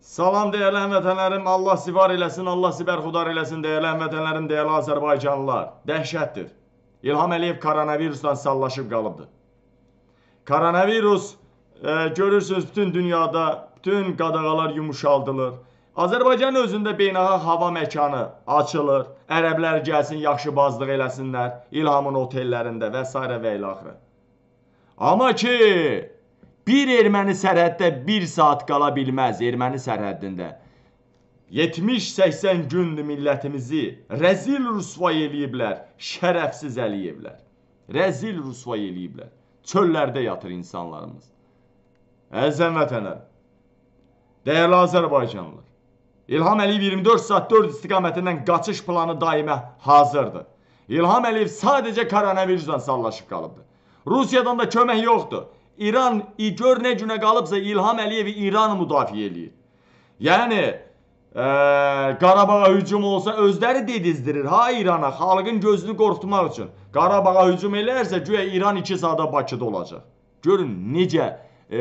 Salam dəyərli həmvətənlərim, Allah sivar eləsin, Allah sibər xudar eləsin dəyərli həmvətənlərim, dəyərli Azərbaycanlılar. Dəhşətdir. İlham Əliyev koronavirusdan sallaşıb qalıbdır. Koronavirus e, görürsünüz bütün dünyada bütün qadağalar yumuşaldılır. Azərbaycan özündə beynəlxalq hava məkanı açılır. Ərəblər gəlsin, yaxşı bazlıq eləsinlər İlhamın otellərində və s. və ilaxırı. Amma ki, Bir erməni sərhəddə bir saat qala bilməz erməni sərhəddində. 70-80 gündür millətimizi rəzil rüsva eləyiblər, şərəfsiz əliyiblər. Rəzil rüsva eləyiblər. Çöllərdə yatır insanlarımız. Əzəm vətənəm, dəyərli Azərbaycanlılar, İlham Əliyev 24 saat 4 istiqamətindən qaçış planı daimə hazırdır. İlham Əliyev sadəcə koronavirusla sallaşıb qalıbdır. Rusiyadan da kömək yoxdur. İran gör nə günə qalıbsa İlham Əliyevi İran müdafiə eləyir. Yəni e, Qarabağa hücum olsa özləri dedizdirir ha İrana xalqın gözünü qorxutmaq üçün. Qarabağa hücum elərsə güya İran 2 saata Bakıda olacaq. Görün necə e,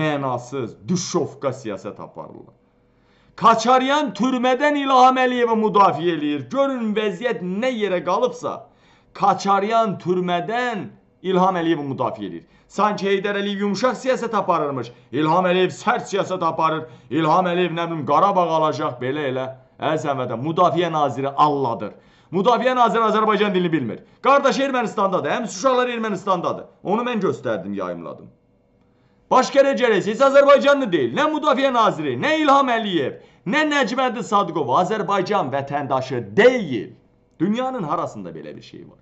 mənasız, düşşovka siyasət aparırlar. Kaçaryan türmədən İlham Əliyevi müdafiə eləyir. Görün vəziyyət nə yerə qalıbsa, Kaçaryan türmədən İlham Əliyevi müdafiə edir. Sanki Heydər Əliyev yumşaq siyasət aparırmış. İlham Əliyev sərt siyasət aparır. İlham Əliyev nə bilim Qarabağ alacaq belə elə. Əlsən vətən müdafiə naziri Allahdır. Müdafiə naziri Azərbaycan dilini bilmir. Qardaşı Ermənistandadır. Həmsi uşaqlar Ermənistandadır. Onu mən göstərdim, yayımladım. Başqa rəcələsi heç Azərbaycanlı deyil. Nə müdafiə naziri, nə İlham Əliyev, nə Nəcməddin Sadıqov Azərbaycan vətəndaşı deyil. Dünyanın harasında belə bir şey var?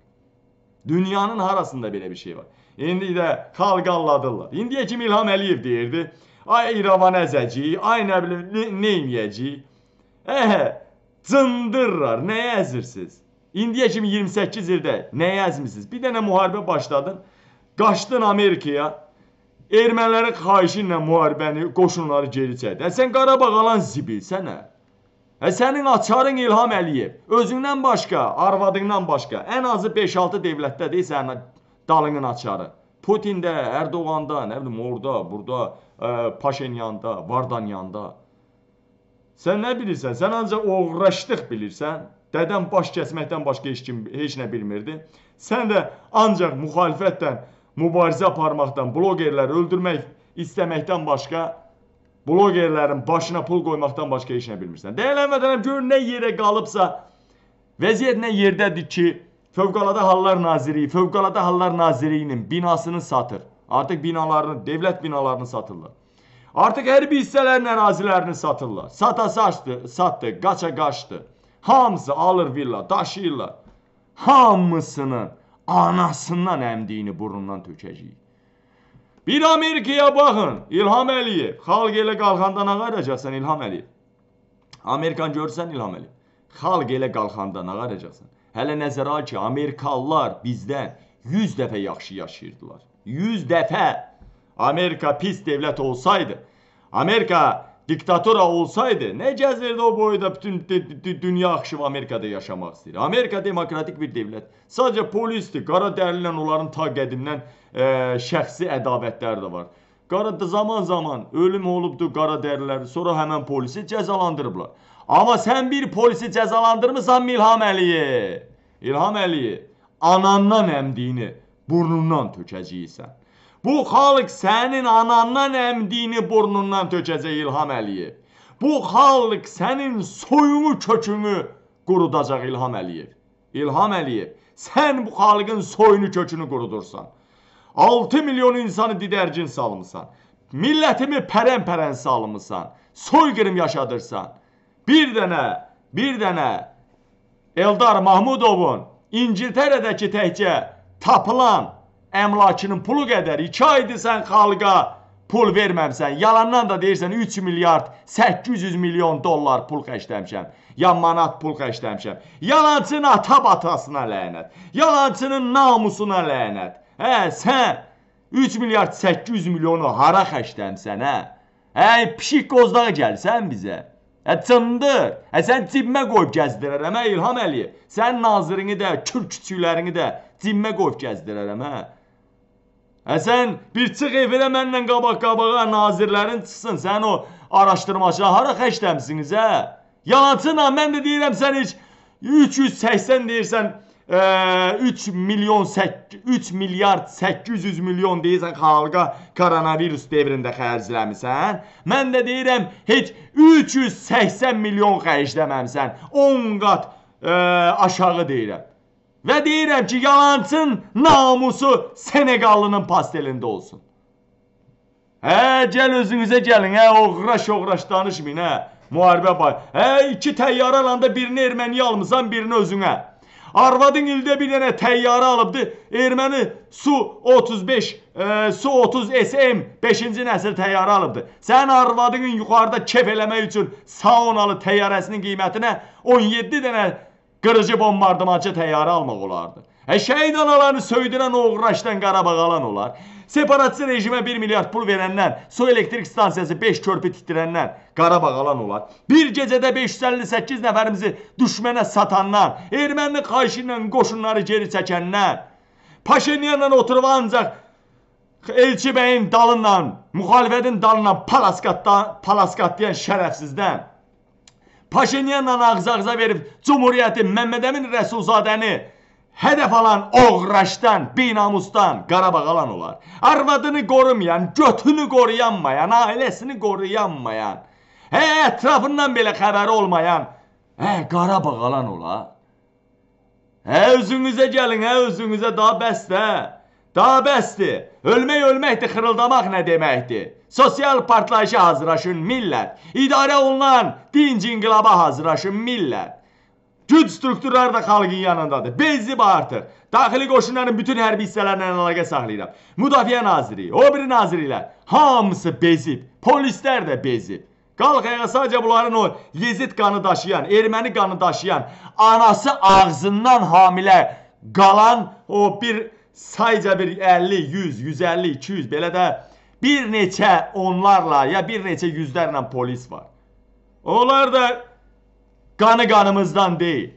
Dünyanın harasında belə bir şey var. İndi də xalqalladılar. İndiyə kimi İlham Əliyev deyirdi. Ay İrəvan əzəcəyik, ay nə bilim ne, neyləyəcəyik. Əhə, cındırlar, nəyə əzirsiniz? İndiyə kimi 28 ildə nəyə əzmisiniz? Bir dənə müharibə başladın, qaçdın Amerikaya, ermənilərin xahişi ilə müharibəni, qoşunları geri çəkdi. Sən Qarabağ alan zibilsən, hə? Ə, e, sənin açarın İlham Əliyev. Özündən başqa, arvadından başqa. Ən azı 5-6 devlətdədir sənin dalının açarı. Putində, Erdoğanda, nə bilim orada, burada, ə, e, Paşinyanda, Vardanyanda. Sən nə bilirsən? Sən ancaq oğraşdıq bilirsən. Dədən baş kəsməkdən başqa heç kim heç nə bilmirdi. Sən də ancaq müxalifətlə mübarizə aparmaqdan, bloqerləri öldürmək istəməkdən başqa blogerlərin başına pul qoymaqdan başqa heç nə bilmirsən. Dəyərlənmədənəm, görün nə yerə qalıbsa, vəziyyət nə yerdədir ki, Fövqəladə Hallar Naziri, Fövqəladə Hallar Naziriyinin binasını satır. Artıq binalarını, devlət binalarını satırlar. Artıq hərbi hissələrin ərazilərini satırlar. Sata saçdı, satdı, qaça qaçdı. Hamısı alır villa, daşıyırlar. Hamısının anasından əmdiyini burnundan tökəcəyik. Bir Amerikaya baxın. İlham Əliyev. Xalq elə qalxanda nə qaracaqsan İlham Əliyev? Amerikan görsən İlham Əliyev. Xalq elə qalxanda nə qaracaqsan? Hələ nəzərə al ki, Amerikalılar bizdən 100 dəfə yaxşı yaşayırdılar. 100 dəfə Amerika pis dövlət olsaydı, Amerika diktatora olsaydı, nə gəzirdi o boyda bütün dünya axışıb Amerikada yaşamaq istəyir. Amerika demokratik bir dövlət. Sadəcə polisdir, qara dərli ilə onların ta qədimdən e, şəxsi ədavətləri də var. Qara da zaman-zaman ölüm olubdu qara dərliləri, sonra həmən polisi cəzalandırıblar. Amma sən bir polisi cəzalandırmısan İlham Əliyev. İlham Əliyev, anandan əmdiyini burnundan tökəcəksən. Bu xalq sənin anandan əmdiyini burnundan tökəcək İlham Əliyev. Bu xalq sənin soyunu, kökünü qurudacaq İlham Əliyev. İlham Əliyev, sən bu xalqın soyunu, kökünü qurudursan. 6 milyon insanı didərgin salmısan. Millətimi pərən-pərən salmısan. Soyqırım yaşadırsan. Bir dənə, bir dənə Eldar Mahmudovun İngiltərədəki təkcə tapılan əmlakının pulu qədər 2 aydır sən xalqa pul verməmsən. Yalandan da deyirsən 3 milyard 800 milyon dollar pul xərcləmişəm. Ya manat pul xərcləmişəm. Yalançının ata-batasına lənət. Yalançının namusuna lənət. Hə, sən 3 milyard 800 milyonu hara xərcləmisən, hə? Hə, pişik qozdağa gəlsən bizə. Hə, cındır. Hə, sən cibmə qoyub gəzdirərəm, hə, İlham Əliyev. Sən nazirini də, kül küçüklərini də cibmə qoyub gəzdirərəm, hə? Əsən e bir çıx ev elə mənlə qabaq-qabağa nazirlərin çıxsın. Sən o araşdırmaçı hara xəşləmsiniz hə? Yalançına mən də deyirəm sən heç 380 deyirsən e, 3 milyon 3 milyard 800 milyon deyirsən xalqa koronavirus dövründə xərcləmisən. Mən də deyirəm heç 380 milyon xərcləməmisən. 10 qat e, aşağı deyirəm. Və deyirəm ki, yalancın namusu Senegallının pastelində olsun. Hə, gəl özünüzə gəlin, hə, oğraş-oğraş danışmayın, hə, müharibə bay. Hə, iki təyyarə alanda birini erməniyə almısan, birini özünə. Arvadın ildə bir dənə təyyarə alıbdı, erməni Su-35, e, Su-30SM 5-ci nəsil təyyarə alıbdı. Sən arvadının yuxarıda kef eləmək üçün saunalı təyyarəsinin qiymətinə 17 dənə təyyarə Qırıcı bombardımancı təyyarə almaq olardı. Hə, şəhid analarını söydürən o uğraşdan Qarabağa alan olar. Separatçı rejimə 1 milyard pul verənlər, su elektrik stansiyası 5 körpü titirənlər Qarabağ alan olar. Bir gecədə 558 nəfərimizi düşmənə satanlar, erməni xayişi ilə qoşunları geri çəkənlər, Paşinyanla oturub ancaq Elçi bəyin dalından, müxalifətin dalından palaskat, palaskat deyən şərəfsizdən Paşinyanla ağız-ağıza verib Cumhuriyyəti Məmmədəmin Rəsulzadəni hədəf alan oğraşdan, binamusdan Qarabağ alan olar. Arvadını qorumayan, götünü qoruyanmayan, ailəsini qoruyanmayan, hə, ətrafından belə xəbəri olmayan, hə, Qarabağ alan olar. Hə, özünüzə gəlin, hə, özünüzə daha bəsdə. Hə. Daha bəsdir. Ölmək ölməkdir, xırıldamaq nə deməkdir? Sosial partlayışa hazırlaşın millət. İdarə olunan dinc inqilaba hazırlaşın millət. Güc strukturları da xalqın yanındadır. Benzib artır. Daxili qoşunların bütün hərbi hissələrlə əlaqə saxlayıram. Müdafiə naziri, o biri nazirlər hamısı bezib. Polislər də bezib. Qalx ayağa sadəcə bunların o yezid qanı daşıyan, erməni qanı daşıyan, anası ağzından hamilə qalan o bir sayca bir 50, 100, 150, 200 belə də bir neçə onlarla ya bir neçə yüzlərlə polis var. Onlar da qanı qanımızdan deyil.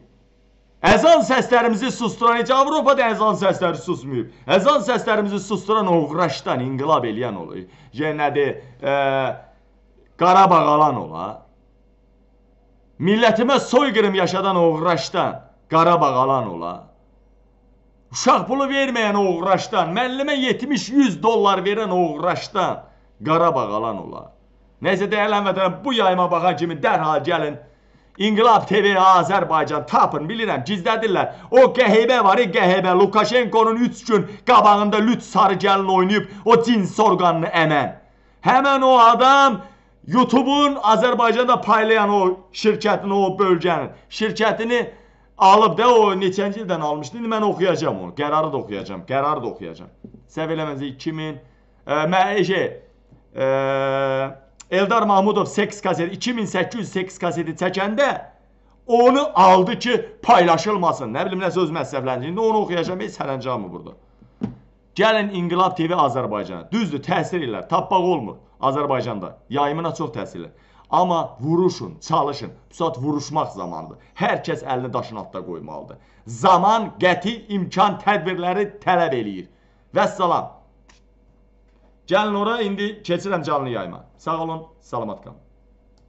Əzan səslərimizi susturan, heç Avropada əzan səsləri susmayıb. Əzan səslərimizi susturan oğraşdan inqilab eləyən olur. Yəni nədir? E, Qarabağ alan ola. Millətimə soyqırım yaşadan oğraşdan Qarabağ alan ola. Uşaq pulu verməyən oğraşdan, müəllimə 70-100 dollar verən oğraşdan Qarabağ alan olar. Nəsə dəyərlən vətənə bu yayıma baxan kimi dərhal gəlin. İnqilab TV Azərbaycan tapın, bilirəm, gizlədirlər. O qəhibə var, e, qəhibə. Lukaşenkonun 3 gün qabağında lüt sarı gəlin oynayıb o cins orqanını əmən. Həmən o adam YouTube-un Azərbaycanda paylayan o şirkətini, o bölgənin şirkətini Alıb da o neçənci ildən almışdı. İndi mən oxuyacam onu. Qərarı da oxuyacam. Qərarı da oxuyacam. Səhv eləməzsə 2000 Məhəşə Eldar Mahmudov 8 kaseti 2808 kaseti çəkəndə onu aldı ki, paylaşılmasın. Nə bilim nəsə öz məsələflərini. İndi onu oxuyacam. Heç sərəncamı burada. Gəlin İnqilab TV Azərbaycana. Düzdür, təsir ilə tapmaq olmur. Azərbaycanda yayımına çox təsirli. Amma vuruşun, çalışın. Bu saat vuruşmaq zamanıdır. Hər kəs əlini daşın altda qoymalıdır. Zaman qəti imkan tədbirləri tələb eləyir. Vəssalam. Gəlin ora, indi keçirəm canlı yayıma. Sağ olun, salamat qalın.